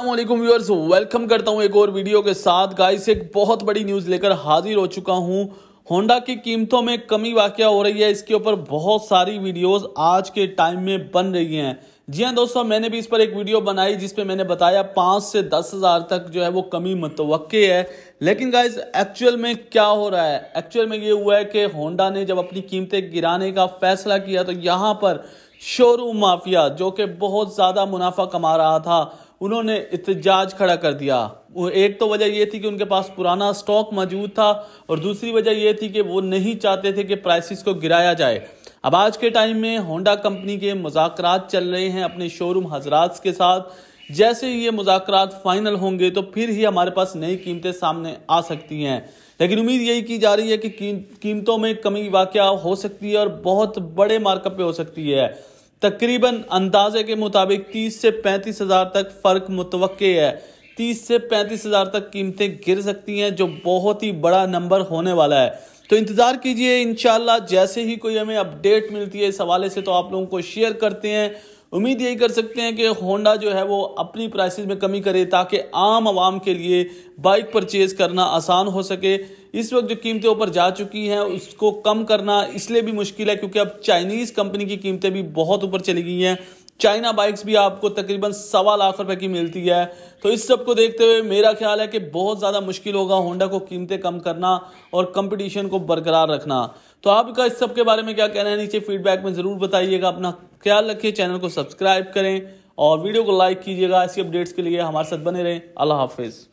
viewers welcome करता हूँ एक और वीडियो के साथ गाइस एक बहुत बड़ी न्यूज़ लेकर हाजिर हो चुका हूँ होंडा की कीमतों में कमी वाक़ हो रही है इसके ऊपर बहुत सारी वीडियोस आज के टाइम में बन रही हैं जी हाँ दोस्तों मैंने भी इस पर एक वीडियो बनाई जिस पे मैंने बताया पाँच से दस हज़ार तक जो है वो कमी मतव है लेकिन गाइज एक्चुअल में क्या हो रहा है एक्चुअल में ये हुआ है कि होंडा ने जब अपनी कीमतें गिराने का फैसला किया तो यहाँ पर शोरूम माफिया जो कि बहुत ज़्यादा मुनाफा कमा रहा था उन्होंने इतजाज खड़ा कर दिया एक तो वजह यह थी कि उनके पास पुराना स्टॉक मौजूद था और दूसरी वजह यह थी कि वो नहीं चाहते थे कि प्राइसिस को गिराया जाए अब आज के टाइम में होंडा कंपनी के मुजाकर चल रहे हैं अपने शोरूम हजरात के साथ जैसे ये मुजाकर फाइनल होंगे तो फिर ही हमारे पास नई कीमतें सामने आ सकती हैं लेकिन उम्मीद यही की जा रही है कि कीमतों में कमी वाक़ हो सकती है और बहुत बड़े मार्कअप पे हो सकती है तकरीबन अंदाजे के मुताबिक तीस से पैंतीस हज़ार तक फ़र्क मुतव है तीस से पैंतीस हज़ार तक कीमतें गिर सकती हैं जो बहुत ही बड़ा नंबर होने वाला है तो इंतज़ार कीजिए इन जैसे ही कोई हमें अपडेट मिलती है इस हवाले से तो आप लोगों को शेयर करते हैं उम्मीद यही कर सकते हैं कि होंडा जो है वो अपनी प्राइसेस में कमी करे ताकि आम आवाम के लिए बाइक परचेज़ करना आसान हो सके इस वक्त जो कीमतें ऊपर जा चुकी हैं उसको कम करना इसलिए भी मुश्किल है क्योंकि अब चाइनीज़ कंपनी की कीमतें भी बहुत ऊपर चली गई हैं चाइना बाइक्स भी आपको तकरीबन सवा लाख रुपए की मिलती है तो इस सब को देखते हुए मेरा ख्याल है कि बहुत ज़्यादा मुश्किल होगा होंडा को कीमतें कम करना और कंपटीशन को बरकरार रखना तो आपका इस सब के बारे में क्या कहना है नीचे फीडबैक में ज़रूर बताइएगा अपना ख्याल रखिए चैनल को सब्सक्राइब करें और वीडियो को लाइक कीजिएगा ऐसी अपडेट्स के लिए हमारे साथ बने रहें अल्लाह हाफिज़